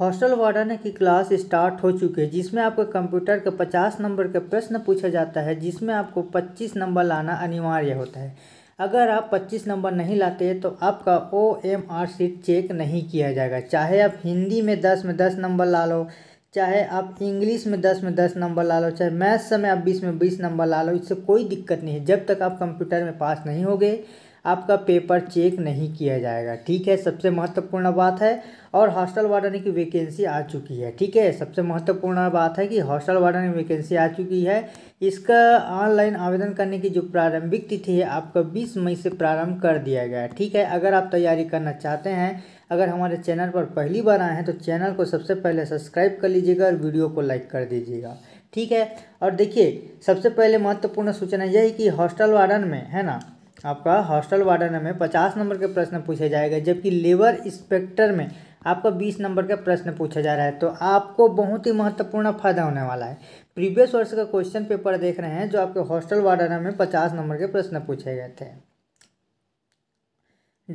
hostel warden की class start हो चुकी है जिसमें आपको कंप्यूटर के 50 नंबर का प्रश्न पूछा जाता है जिसमें आपको 25 नंबर लाना अनिवार्य होता है अगर आप 25 नंबर नहीं लाते तो आपका O M R sheet check नहीं किया जाएगा चाहे आप हिंदी में 10 में 10 नंबर ला लो चाहे आप इंग्लिश में दस में दस नंबर ला लो चाहे मैथ्स में आप बीस में बीस नंबर ला लो इससे कोई दिक्कत नहीं है जब तक आप कंप्यूटर में पास नहीं होगे आपका पेपर चेक नहीं किया जाएगा ठीक है सबसे महत्वपूर्ण बात है और हॉस्टल वार्डन की वैकेंसी आ चुकी है ठीक है सबसे महत्वपूर्ण बात है कि हॉस्टल वार्डन की वैकेंसी आ चुकी है इसका ऑनलाइन आवेदन करने की जो प्रारंभिक तिथि है आपका बीस मई से प्रारंभ कर दिया गया है ठीक है अगर आप तैयारी करना चाहते हैं अगर हमारे चैनल पर पहली बार आए हैं तो चैनल को सबसे पहले सब्सक्राइब कर लीजिएगा और वीडियो को लाइक कर दीजिएगा ठीक है और देखिए सबसे पहले महत्वपूर्ण सूचना यही कि हॉस्टल वार्डन में है ना आपका हॉस्टल वार्डन में पचास नंबर के प्रश्न पूछे जाएंगे जबकि लेबर इंस्पेक्टर में आपका बीस नंबर का प्रश्न पूछा जा रहा है तो आपको बहुत ही महत्वपूर्ण फायदा होने वाला है प्रीवियस वर्ष का क्वेश्चन पेपर देख रहे हैं जो आपके हॉस्टल वार्डन में पचास नंबर के प्रश्न पूछे गए थे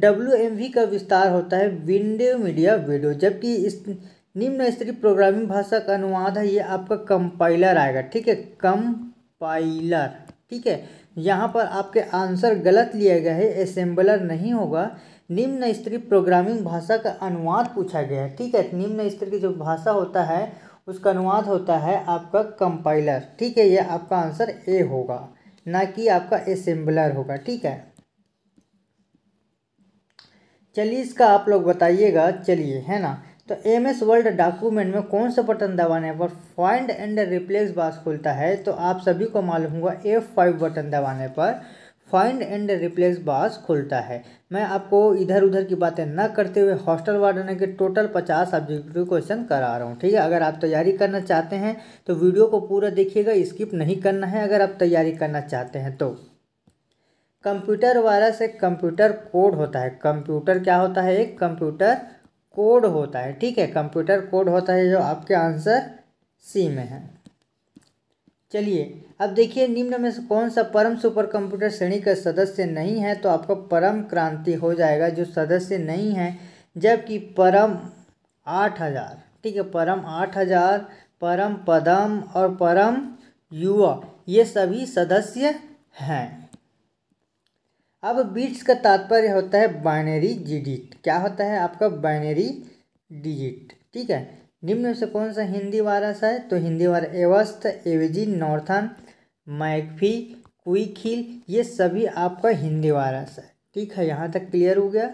डब्ल्यू का विस्तार होता है विंडो मीडिया वीडियो जबकि इस निम्न स्तरीय प्रोग्रामिंग भाषा का अनुवाद है ये आपका कंपाइलर आएगा ठीक है कंपाइलर ठीक है यहाँ पर आपके आंसर गलत लिया गया है असेंबलर नहीं होगा निम्न स्तरीय प्रोग्रामिंग भाषा का अनुवाद पूछा गया है ठीक है निम्न स्त्री की जो भाषा होता है उसका अनुवाद होता है आपका कंपाइलर ठीक है यह आपका आंसर ए होगा ना कि आपका असेंबलर होगा ठीक है चलिए इसका आप लोग बताइएगा चलिए है ना तो एम एस वर्ल्ड डॉक्यूमेंट में कौन सा बटन दबाने पर फाइंड एंड रिप्लेस बास खुलता है तो आप सभी को मालूम होगा एफ फाइव बटन दबाने पर फाइंड एंड रिप्लेस बास खुलता है मैं आपको इधर उधर की बातें न करते हुए हॉस्टल वार्डन के टोटल पचास ऑब्जेक्टिव क्वेश्चन करा रहा हूँ ठीक है अगर आप तैयारी करना चाहते हैं तो वीडियो को पूरा देखिएगा स्किप नहीं करना है अगर आप तैयारी करना चाहते हैं तो कंप्यूटर वायरस एक कंप्यूटर कोड होता है कंप्यूटर क्या होता है एक कंप्यूटर कोड होता है ठीक है कंप्यूटर कोड होता है जो आपके आंसर सी में है चलिए अब देखिए निम्न में से कौन सा परम सुपर कंप्यूटर श्रेणी का सदस्य नहीं है तो आपका परम क्रांति हो जाएगा जो सदस्य नहीं है जबकि परम आठ हज़ार ठीक है परम आठ हज़ार परम पदम और परम युवा ये सभी सदस्य हैं अब बिट्स का तात्पर्य होता है बाइनरी डिजिट क्या होता है आपका बाइनरी डिजिट ठीक है निम्न से कौन सा हिंदी वारा सा है तो हिंदी वारा एवस्त एवजी नॉर्थन मैकफी क्विकिल ये सभी आपका हिंदी वारा सा है ठीक है यहाँ तक क्लियर हो गया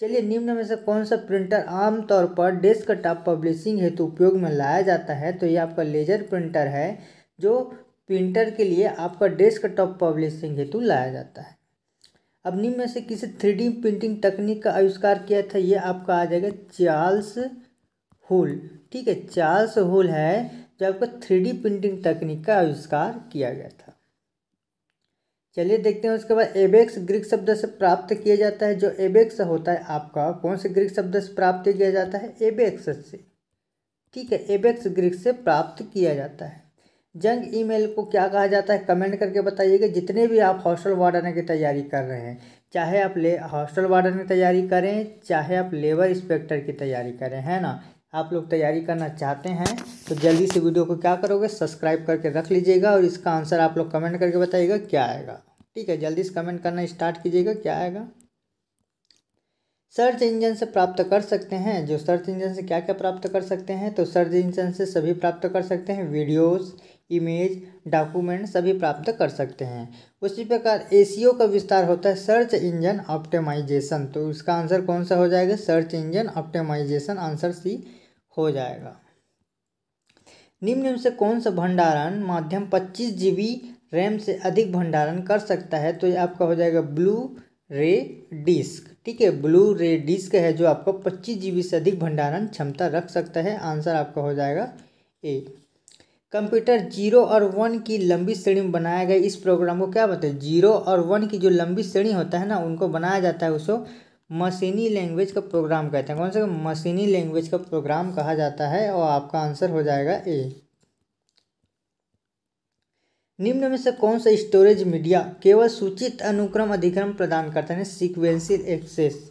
चलिए निम्न में से कौन सा प्रिंटर आमतौर पर डेस्क टॉप पब्लिशिंग हेतु उपयोग में लाया जाता है तो ये आपका लेजर प्रिंटर है जो प्रिंटर के लिए आपका डेस्क टॉप पब्लिशिंग हेतु लाया जाता है अब निम्न में से किसी थ्री प्रिंटिंग तकनीक का आविष्कार किया था यह आपका आ जाएगा चार्ल्स होल ठीक है चार्ल्स होल है जो आपका थ्री प्रिंटिंग तकनीक का आविष्कार किया गया था चलिए देखते हैं उसके बाद एबेक्स ग्रीक शब्द से प्राप्त किया जाता है जो एबेक्स होता है आपका कौन से ग्रीक शब्द से प्राप्त किया जाता है एबेक्स से ठीक है एबेक्स ग्रीक से प्राप्त किया जाता है जंग ईमेल को क्या कहा जाता है कमेंट करके बताइएगा जितने भी आप हॉस्टल वार्डन की तैयारी कर रहे हैं चाहे आप ले हॉस्टल वार्डन की तैयारी करें चाहे आप लेबर इंस्पेक्टर की तैयारी करें है ना आप लोग तैयारी करना चाहते हैं तो जल्दी से वीडियो को क्या करोगे सब्सक्राइब करके रख लीजिएगा और इसका आंसर आप लोग कमेंट करके बताइएगा क्या आएगा ठीक है जल्दी से कमेंट करना स्टार्ट कीजिएगा क्या आएगा सर्च इंजन से प्राप्त कर सकते हैं जो सर्च इंजन से क्या क्या प्राप्त कर सकते हैं तो सर्च इंजन से सभी प्राप्त कर सकते हैं वीडियोज़ इमेज डॉक्यूमेंट सभी प्राप्त कर सकते हैं उसी प्रकार ए का विस्तार होता है सर्च इंजन ऑप्टिमाइजेशन तो उसका आंसर कौन सा हो जाएगा search engine optimisation answer C हो जाएगा निम्न से कौन सा भंडारण माध्यम पच्चीस जी रैम से अधिक भंडारण कर सकता है तो ये आपका हो जाएगा ब्लू रे डिस्क ठीक है ब्लू रे डिस्क है जो आपका पच्चीस जी से अधिक भंडारण क्षमता रख सकता है आंसर आपका हो जाएगा ए कंप्यूटर जीरो और वन की लंबी श्रेणी में बनाया गया इस प्रोग्राम को क्या बोलते हैं जीरो और वन की जो लंबी श्रेणी होता है ना उनको बनाया जाता है उसको मशीनी लैंग्वेज का प्रोग्राम कहते हैं कौन सा मशीनी लैंग्वेज का प्रोग्राम कहा जाता है और आपका आंसर हो जाएगा ए निम्न में से कौन सा स्टोरेज मीडिया केवल सूचित अनुक्रम अधिक्रम प्रदान करता है सिक्वेंसिल एक्सेस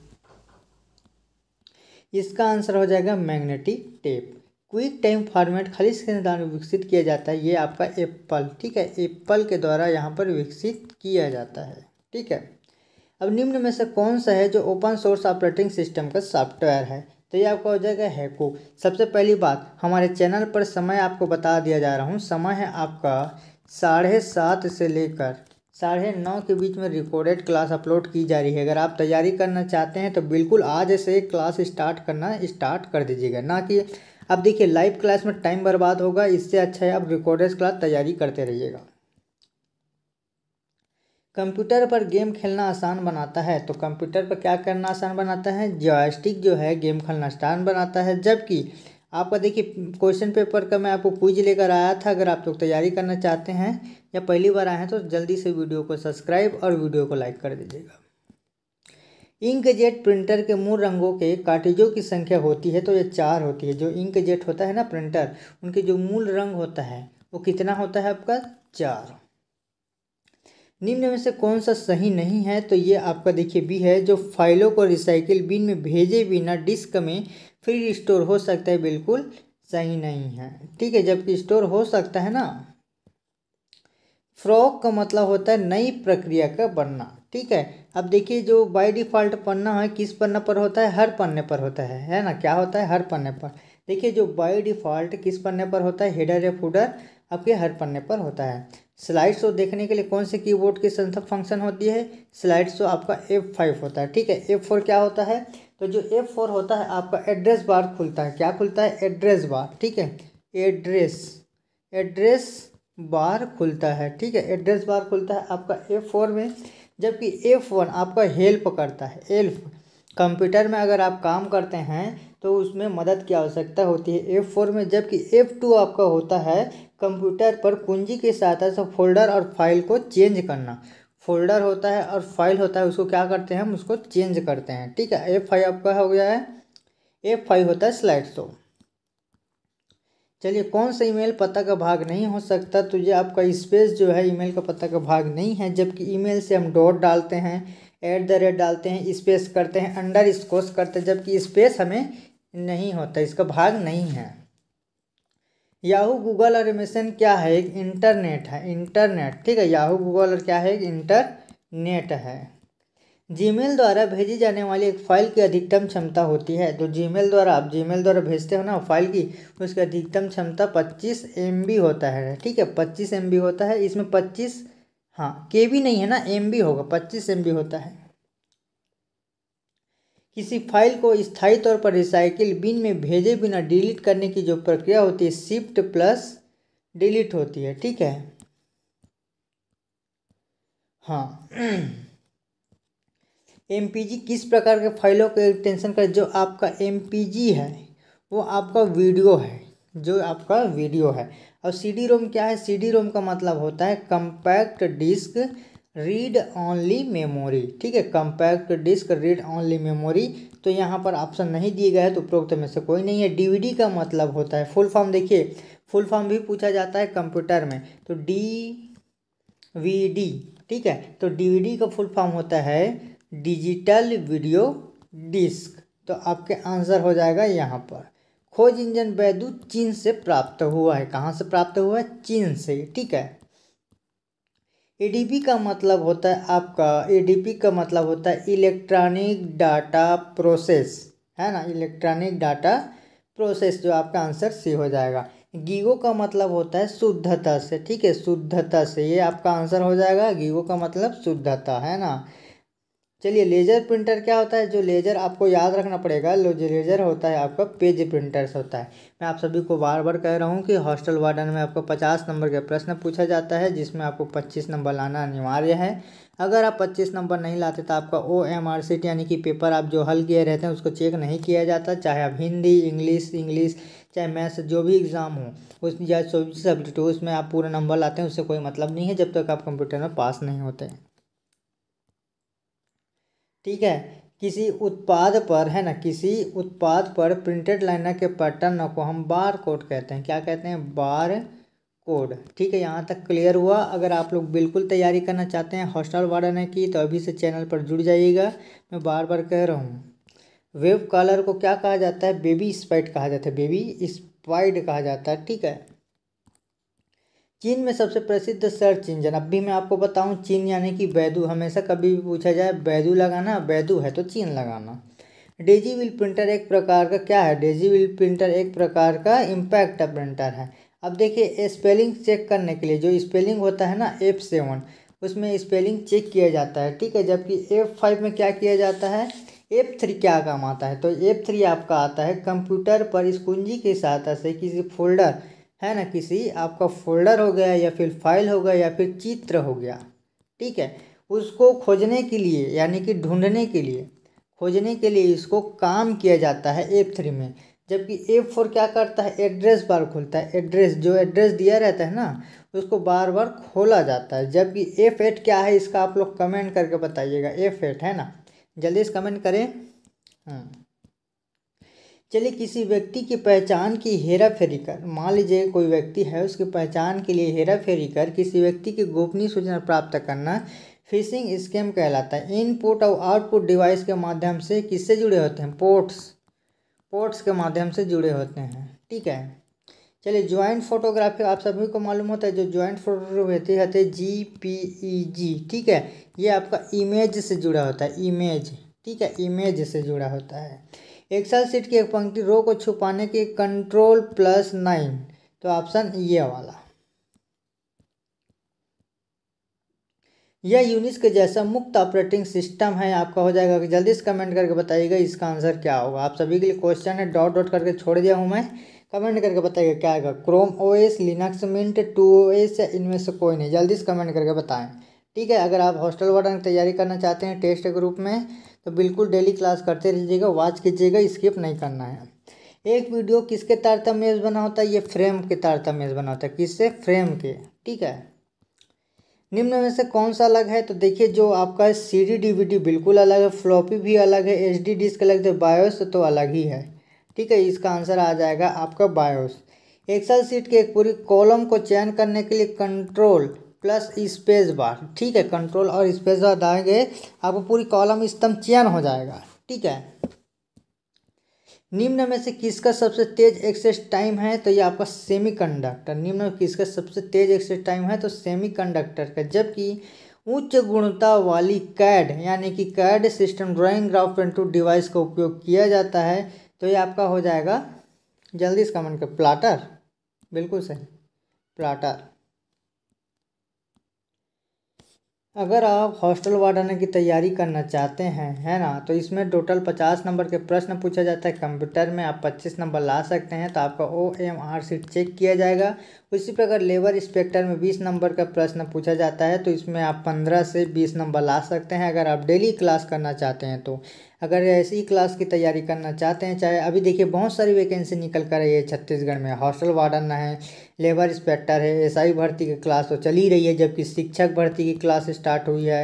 इसका आंसर हो जाएगा magnetic tape QuickTime format खाली के द्वारा विकसित किया जाता है ये आपका एप्पल ठीक है एप्पल के द्वारा यहाँ पर विकसित किया जाता है ठीक है अब निम्न में से कौन सा है जो ओपन सोर्स ऑपरेटिंग सिस्टम का सॉफ्टवेयर है तो ये आपका हो जाएगा हैको सबसे पहली बात हमारे चैनल पर समय आपको बता दिया जा रहा हूँ समय है आपका साढ़े सात से लेकर साढ़े नौ के बीच में रिकॉर्डेड क्लास अपलोड की जा रही है अगर आप तैयारी करना चाहते हैं तो बिल्कुल आज से क्लास स्टार्ट करना स्टार्ट कर दीजिएगा ना कि अब देखिए लाइव क्लास में टाइम बर्बाद होगा इससे अच्छा है आप रिकॉर्डेड क्लास तैयारी करते रहिएगा कंप्यूटर पर गेम खेलना आसान बनाता है तो कंप्यूटर पर क्या करना आसान बनाता है जॉयस्टिक जो है गेम खेलना आसान बनाता है जबकि आपका देखिए क्वेश्चन पेपर का मैं आपको पूज लेकर आया था अगर आप लोग तो तैयारी करना चाहते हैं या पहली बार आए हैं तो जल्दी से वीडियो को सब्सक्राइब और वीडियो को लाइक कर दीजिएगा इंकजेट प्रिंटर के मूल रंगों के काटेजों की संख्या होती है तो ये चार होती है जो इंकजेट होता है ना प्रिंटर उनके जो मूल रंग होता है वो कितना होता है आपका चार निम्न में से कौन सा सही नहीं है तो ये आपका देखिए बी है जो फाइलों को रिसाइकिल बिन में भेजे बिना डिस्क में फ्री स्टोर हो सकता है बिल्कुल सही नहीं है ठीक है जबकि स्टोर हो सकता है ना फ्रॉक का मतलब होता है नई प्रक्रिया का बनना ठीक है अब देखिए जो बाय डिफ़ॉल्ट पन्ना है किस पन्ना पर होता है हर पन्ने पर होता है है ना क्या होता है हर पन्ने पर देखिए जो बाय डिफ़ॉल्ट किस पन्ने पर होता है हेडर या फूडर आपके हर पन्ने पर होता है स्लाइड शो देखने के लिए कौन से कीबोर्ड की संस्था फंक्शन होती है स्लाइड शो आपका एफ फाइव होता है ठीक है एफ फोर क्या होता है तो जो एफ फोर होता है आपका एड्रेस बार खुलता है क्या खुलता है एड्रेस बार ठीक है एड्रेस एड्रेस बार खुलता है ठीक है एड्रेस बार खुलता है आपका एफ फोर में जबकि एफ वन आपका हेल्प करता है एल्फ कंप्यूटर में अगर आप काम करते हैं तो उसमें मदद की आवश्यकता होती है एफ फोर में जबकि एफ टू आपका होता है कंप्यूटर पर कुंजी के सहायता से फोल्डर और फाइल को चेंज करना फोल्डर होता है और फाइल होता है उसको क्या करते हैं हम उसको चेंज करते हैं ठीक है एफ फाइव आपका हो गया है एफ फाइव होता है स्लाइड शो चलिए कौन सा ईमेल पता का भाग नहीं हो सकता तो ये आपका स्पेस जो है ईमेल का पता का भाग नहीं है जबकि ईमेल से हम डॉट डालते हैं एट द रेट डालते हैं स्पेस करते हैं अंडर स्कोस करते हैं जबकि स्पेस हमें नहीं होता इसका भाग नहीं है याहू गूगल और एमेसन क्या है एक इंटरनेट है इंटरनेट ठीक है याहू गूगल और क्या है एक इंटरनेट है जीमेल द्वारा भेजी जाने वाली एक फाइल की अधिकतम क्षमता होती है तो जीमेल द्वारा आप जीमेल द्वारा भेजते हो ना फाइल की तो उसकी अधिकतम क्षमता 25 एम होता है ठीक है 25 एम होता है इसमें 25 हाँ के नहीं है ना एम होगा 25 एम होता है किसी फाइल को स्थायी तौर पर रिसाइकिल बिन में भेजे बिना डिलीट करने की जो प्रक्रिया होती है शिफ्ट प्लस डिलीट होती है ठीक है हाँ एम किस प्रकार के फाइलों को एक्सटेंशन का जो आपका एम है वो आपका वीडियो है जो आपका वीडियो है और सी डी रोम क्या है सी डी रोम का मतलब होता है compact disc read only memory ठीक है compact disc read only memory तो यहाँ पर ऑप्शन नहीं दिए गए हैं तो उपरोक्त में से कोई नहीं है डीवीडी का मतलब होता है फुल फॉर्म देखिए फुल फॉर्म भी पूछा जाता है कंप्यूटर में तो डी वी डी ठीक है तो डीवीडी का फुल फॉर्म होता है डिजिटल वीडियो डिस्क तो आपके आंसर हो जाएगा यहाँ पर खोज इंजन बैदू चीन से प्राप्त हुआ है कहाँ से प्राप्त हुआ है चीन से ठीक है एडीपी का मतलब होता है आपका एडीपी का मतलब होता है इलेक्ट्रॉनिक डाटा प्रोसेस है ना इलेक्ट्रॉनिक डाटा प्रोसेस जो आपका आंसर सी हो जाएगा गीगो का मतलब होता है शुद्धता से ठीक है शुद्धता से ये आपका आंसर हो जाएगा गीगो का मतलब शुद्धता है ना चलिए लेज़र प्रिंटर क्या होता है जो लेज़र आपको याद रखना पड़ेगा जो लेज़र होता है आपका पेज प्रिंटर्स होता है मैं आप सभी को बार बार कह रहा हूँ कि हॉस्टल वार्डन में आपको पचास नंबर का प्रश्न पूछा जाता है जिसमें आपको पच्चीस नंबर लाना अनिवार्य है अगर आप पच्चीस नंबर नहीं लाते तो आपका O M R C T यानी कि पेपर आप जो हल किए रहते हैं उसको चेक नहीं किया जाता चाहे आप हिंदी इंग्लिश इंग्लिश चाहे मैथ्स जो भी एग्ज़ाम हो उस या सब्जेक्ट उसमें आप पूरा नंबर लाते हैं उससे कोई मतलब नहीं है जब तक आप कंप्यूटर में पास नहीं होते हैं ठीक है किसी उत्पाद पर है ना किसी उत्पाद पर प्रिंटेड लाइनर के पैटर्न को हम बार कोड कहते हैं क्या कहते हैं बार कोड ठीक है यहाँ तक क्लियर हुआ अगर आप लोग बिल्कुल तैयारी करना चाहते हैं हॉस्टल वार्डन की तो अभी से चैनल पर जुड़ जाइएगा मैं बार बार कह रहा हूँ वेब कलर को क्या कहा जाता है बेबी स्पाइट कहा जाता है बेबी स्पाइड कहा जाता है ठीक है चीन में सबसे प्रसिद्ध सर्च इंजन अब भी मैं आपको बताऊं चीन यानी कि बैदू हमेशा कभी भी पूछा जाए बैदू लगाना बैदू है तो चीन लगाना डेजी विल प्रिंटर एक प्रकार का क्या है डेजी विल प्रिंटर एक प्रकार का इम्पैक्ट प्रिंटर है अब देखिए स्पेलिंग चेक करने के लिए जो स्पेलिंग होता है ना एफ सेवन उसमें स्पेलिंग चेक किया जाता है ठीक है जबकि एफ फाइव में क्या किया जाता है एफ थ्री क्या काम आता है तो एफ थ्री आपका आता है कंप्यूटर पर इस कुंजी के सहायता से किसी फोल्डर है ना किसी आपका फोल्डर हो गया या फिर फाइल हो गया या फिर चित्र हो गया ठीक है उसको खोजने के लिए यानी कि ढूंढने के लिए खोजने के लिए इसको काम किया जाता है एफ थ्री में जबकि एफ फोर क्या करता है एड्रेस बार खोलता है एड्रेस जो एड्रेस दिया रहता है ना उसको बार बार खोला जाता है जबकि एफ एट क्या है इसका आप लोग कमेंट करके बताइएगा एफ एट है ना जल्दी से कमेंट करें हाँ चलिए किसी व्यक्ति की पहचान की हेरा फेरी कर मान लीजिए कोई व्यक्ति है उसकी पहचान के लिए हेरा फेरी कर किसी व्यक्ति की गोपनीय सूचना प्राप्त करना फिशिंग स्कैम कहलाता है इनपुट और आउटपुट डिवाइस के माध्यम से किससे जुड़े होते हैं पोर्ट्स पोर्ट्स के माध्यम से जुड़े होते हैं ठीक है चलिए ज्वाइंट फोटोग्राफी आप सभी को मालूम होता है जो ज्वाइंट फोटोग्राफी होती है जी पी ई जी ठीक है ये आपका इमेज से जुड़ा होता है इमेज ठीक है इमेज से जुड़ा होता है एक्सल सीट की एक पंक्ति रो को छुपाने की कंट्रोल प्लस नाइन तो ऑप्शन ये वाला यह यूनिस के जैसा मुक्त ऑपरेटिंग सिस्टम है आपका हो जाएगा कि जल्दी से कमेंट करके बताइएगा इसका आंसर क्या होगा आप सभी के लिए क्वेश्चन है डॉट डॉट करके छोड़ दिया हूँ मैं कमेंट करके बताइएगा क्या आएगा Chrome OS Linux Mint two OS या इनमें से कोई नहीं जल्दी से कमेंट करके बताएं ठीक है अगर आप हॉस्टल वार्डन की तैयारी करना चाहते हैं टेस्ट ग्रुप में तो बिल्कुल डेली क्लास करते रहिएगा वॉच कीजिएगा स्किप नहीं करना है एक वीडियो किसके तारतम्य बना होता है ये फ्रेम के तारतम्य बना होता है किससे फ्रेम के ठीक है निम्न में से कौन सा अलग है तो देखिए जो आपका सी डी डीवीडी बिल्कुल अलग है फ्लॉपी भी अलग है एच डी डिस्क अलग है बायोस तो अलग ही है ठीक है इसका आंसर आ जाएगा आपका बायोस एक्सल सीट के एक पूरी कॉलम को चयन करने के लिए कंट्रोल प्लस स्पेस बार ठीक है कंट्रोल और स्पेस बार दाएंगे आपको पूरी कॉलम स्तंभ चयन हो जाएगा ठीक है निम्न में से किसका सबसे तेज एक्सेस टाइम है तो ये आपका सेमीकंडक्टर निम्न में किसका सबसे तेज एक्सेस टाइम है तो सेमीकंडक्टर का जबकि उच्च गुणता वाली कैड यानी कि CAD system drawing graph pen to device का उपयोग किया जाता है तो ये आपका हो जाएगा जल्दी इसका मन कर प्लाटर बिल्कुल सही प्लाटर अगर आप हॉस्टल वार्डन की तैयारी करना चाहते हैं है ना तो इसमें टोटल पचास नंबर के प्रश्न पूछा जाता है कंप्यूटर में आप पच्चीस नंबर ला सकते हैं तो आपका O M R sheet check किया जाएगा उसी प्रकार लेबर इंस्पेक्टर में बीस नंबर का प्रश्न पूछा जाता है तो इसमें आप पंद्रह से बीस नंबर ला सकते हैं अगर आप डेली क्लास करना चाहते हैं तो अगर ऐसी क्लास की तैयारी करना चाहते हैं चाहे अभी देखिए बहुत सारी वैकेंसी निकल कर रही है छत्तीसगढ़ में हॉस्टल वार्डन है लेबर इंस्पेक्टर है एसआई भर्ती की क्लास तो चली रही है जबकि शिक्षक भर्ती की क्लास स्टार्ट हुई है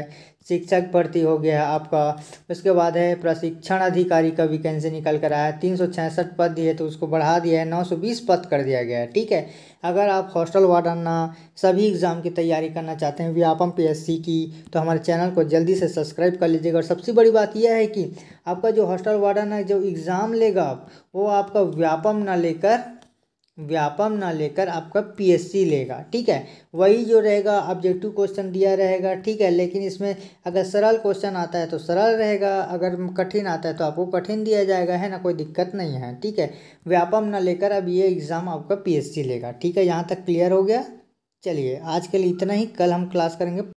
शिक्षक भर्ती हो गया आपका उसके बाद है प्रशिक्षण अधिकारी का वैकेंसी निकल कर आया तीन सौ छियासठ पद दिए तो उसको बढ़ा दिया है नौ सौ बीस पद कर दिया गया है ठीक है अगर आप हॉस्टल वार्डन सभी एग्ज़ाम की तैयारी करना चाहते हैं व्यापम पीएससी की तो हमारे चैनल को जल्दी से सब्सक्राइब कर लीजिएगा और सबसे बड़ी बात यह है कि आपका जो हॉस्टल वार्डन है जो एग्ज़ाम लेगा आप वो आपका व्यापम ना लेकर व्यापम ना लेकर आपका पीएससी लेगा ठीक है वही जो रहेगा ऑब्जेक्टिव क्वेश्चन दिया रहेगा ठीक है लेकिन इसमें अगर सरल क्वेश्चन आता है तो सरल रहेगा अगर कठिन आता है तो आपको कठिन दिया जाएगा है ना कोई दिक्कत नहीं है ठीक है व्यापम ना लेकर अब ये एग्ज़ाम आपका पीएससी लेगा ठीक है यहाँ तक क्लियर हो गया चलिए आज के लिए इतना ही कल हम क्लास करेंगे